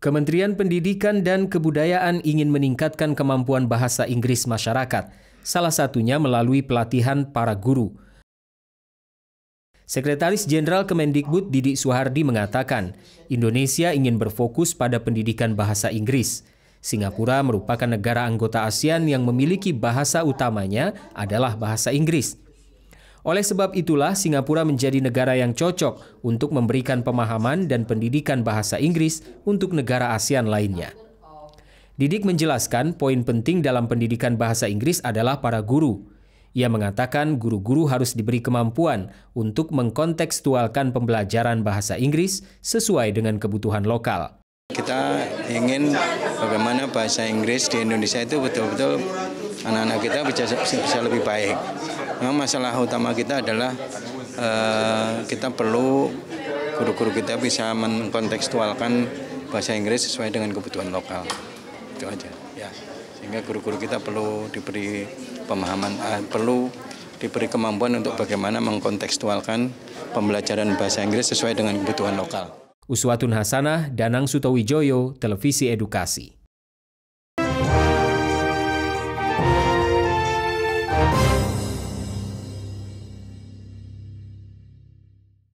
Kementerian Pendidikan dan Kebudayaan ingin meningkatkan kemampuan bahasa Inggris masyarakat, salah satunya melalui pelatihan para guru. Sekretaris Jenderal Kemendikbud Didik Suhardi mengatakan, Indonesia ingin berfokus pada pendidikan bahasa Inggris. Singapura merupakan negara anggota ASEAN yang memiliki bahasa utamanya adalah bahasa Inggris. Oleh sebab itulah, Singapura menjadi negara yang cocok untuk memberikan pemahaman dan pendidikan bahasa Inggris untuk negara ASEAN lainnya. Didik menjelaskan poin penting dalam pendidikan bahasa Inggris adalah para guru. Ia mengatakan guru-guru harus diberi kemampuan untuk mengkontekstualkan pembelajaran bahasa Inggris sesuai dengan kebutuhan lokal. Kita ingin bagaimana bahasa Inggris di Indonesia itu betul-betul anak-anak kita bisa, lebih baik memang masalah utama kita adalah uh, kita perlu guru-guru kita bisa mengkontekstualkan bahasa Inggris sesuai dengan kebutuhan lokal itu aja ya sehingga guru-guru kita perlu diberi pemahaman uh, perlu diberi kemampuan untuk bagaimana mengkontekstualkan pembelajaran bahasa Inggris sesuai dengan kebutuhan lokal. Uswatun Hasanah, Danang Sutowijoyo, Televisi Edukasi.